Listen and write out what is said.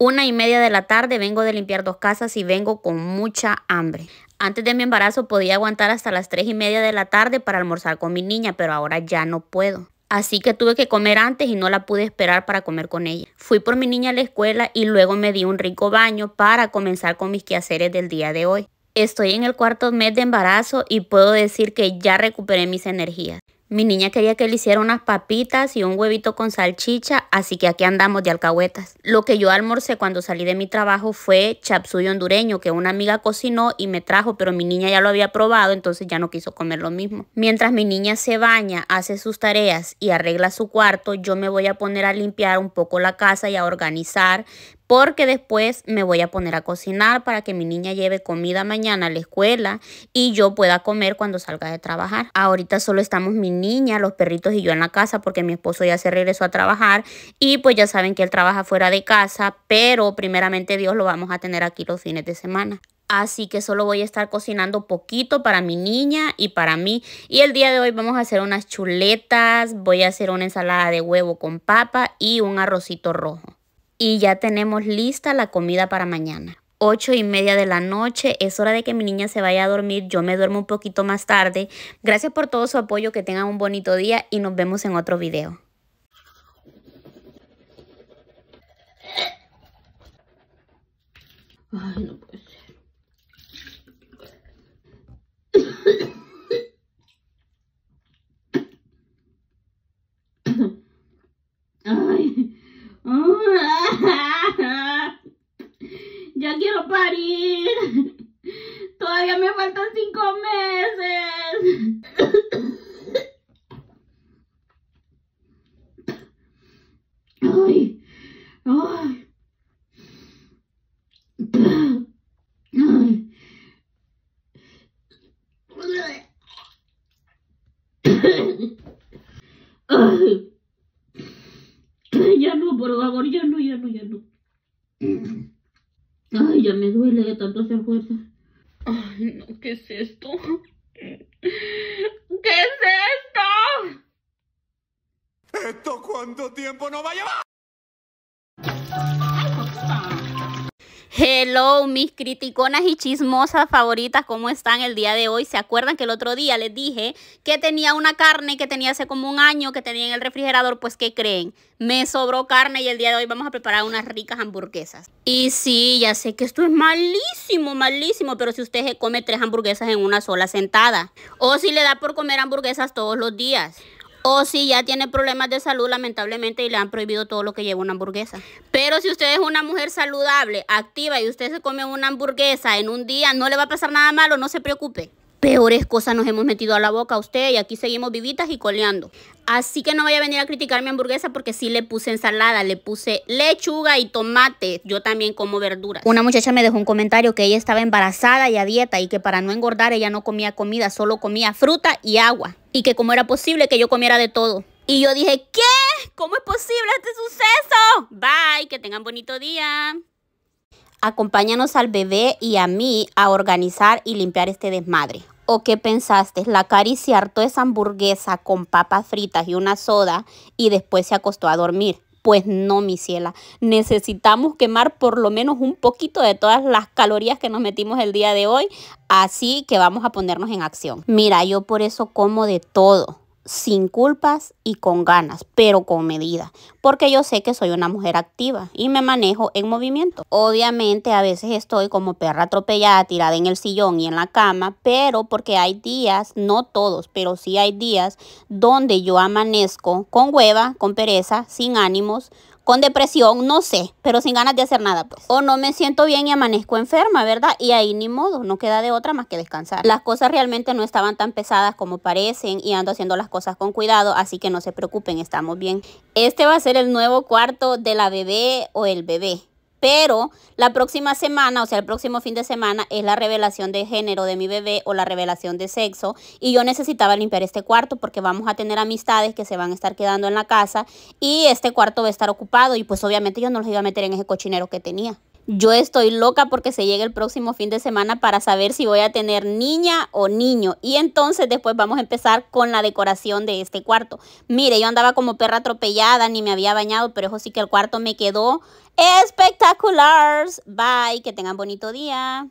Una y media de la tarde vengo de limpiar dos casas y vengo con mucha hambre. Antes de mi embarazo podía aguantar hasta las tres y media de la tarde para almorzar con mi niña, pero ahora ya no puedo. Así que tuve que comer antes y no la pude esperar para comer con ella. Fui por mi niña a la escuela y luego me di un rico baño para comenzar con mis quehaceres del día de hoy. Estoy en el cuarto mes de embarazo y puedo decir que ya recuperé mis energías. Mi niña quería que le hiciera unas papitas y un huevito con salchicha, así que aquí andamos de alcahuetas. Lo que yo almorcé cuando salí de mi trabajo fue chapsuyo hondureño, que una amiga cocinó y me trajo, pero mi niña ya lo había probado, entonces ya no quiso comer lo mismo. Mientras mi niña se baña, hace sus tareas y arregla su cuarto, yo me voy a poner a limpiar un poco la casa y a organizar porque después me voy a poner a cocinar para que mi niña lleve comida mañana a la escuela y yo pueda comer cuando salga de trabajar. Ahorita solo estamos mi niña, los perritos y yo en la casa porque mi esposo ya se regresó a trabajar y pues ya saben que él trabaja fuera de casa, pero primeramente Dios lo vamos a tener aquí los fines de semana. Así que solo voy a estar cocinando poquito para mi niña y para mí. Y el día de hoy vamos a hacer unas chuletas, voy a hacer una ensalada de huevo con papa y un arrocito rojo y ya tenemos lista la comida para mañana. Ocho y media de la noche, es hora de que mi niña se vaya a dormir, yo me duermo un poquito más tarde. Gracias por todo su apoyo, que tengan un bonito día y nos vemos en otro video. Ay, no puede ser. parir. Todavía me faltan cinco meses. ay. Ay. Ya no, por favor, ya no, ya no, ya no. Mm. Ay, ya me duele de tanto hacer fuerza. Ay, no, ¿qué es esto? ¿Qué es esto? ¿Esto cuánto tiempo no va a llevar? Hello, mis criticonas y chismosas favoritas, ¿cómo están el día de hoy? ¿Se acuerdan que el otro día les dije que tenía una carne que tenía hace como un año, que tenía en el refrigerador? Pues, ¿qué creen? Me sobró carne y el día de hoy vamos a preparar unas ricas hamburguesas. Y sí, ya sé que esto es malísimo, malísimo, pero si usted se come tres hamburguesas en una sola sentada, o si le da por comer hamburguesas todos los días o si ya tiene problemas de salud lamentablemente y le han prohibido todo lo que lleva una hamburguesa. Pero si usted es una mujer saludable, activa y usted se come una hamburguesa en un día, no le va a pasar nada malo, no se preocupe peores cosas nos hemos metido a la boca a usted y aquí seguimos vivitas y coleando. Así que no vaya a venir a criticar mi hamburguesa porque sí le puse ensalada, le puse lechuga y tomate. Yo también como verduras. Una muchacha me dejó un comentario que ella estaba embarazada y a dieta y que para no engordar ella no comía comida, solo comía fruta y agua. Y que como era posible que yo comiera de todo. Y yo dije, ¿qué? ¿Cómo es posible este suceso? Bye, que tengan bonito día. Acompáñanos al bebé y a mí a organizar y limpiar este desmadre. ¿O qué pensaste? La se hartó esa hamburguesa con papas fritas y una soda y después se acostó a dormir. Pues no, mi ciela. Necesitamos quemar por lo menos un poquito de todas las calorías que nos metimos el día de hoy. Así que vamos a ponernos en acción. Mira, yo por eso como de todo sin culpas y con ganas, pero con medida, porque yo sé que soy una mujer activa y me manejo en movimiento. Obviamente a veces estoy como perra atropellada, tirada en el sillón y en la cama, pero porque hay días, no todos, pero sí hay días donde yo amanezco con hueva, con pereza, sin ánimos, con depresión, no sé, pero sin ganas de hacer nada, pues. O no me siento bien y amanezco enferma, ¿verdad? Y ahí ni modo, no queda de otra más que descansar. Las cosas realmente no estaban tan pesadas como parecen y ando haciendo las cosas con cuidado, así que no se preocupen, estamos bien. Este va a ser el nuevo cuarto de la bebé o el bebé. Pero la próxima semana, o sea, el próximo fin de semana, es la revelación de género de mi bebé o la revelación de sexo. Y yo necesitaba limpiar este cuarto porque vamos a tener amistades que se van a estar quedando en la casa y este cuarto va a estar ocupado. Y pues obviamente yo no los iba a meter en ese cochinero que tenía. Yo estoy loca porque se llega el próximo fin de semana para saber si voy a tener niña o niño. Y entonces después vamos a empezar con la decoración de este cuarto. Mire, yo andaba como perra atropellada, ni me había bañado, pero eso sí que el cuarto me quedó espectacular. Bye, que tengan bonito día.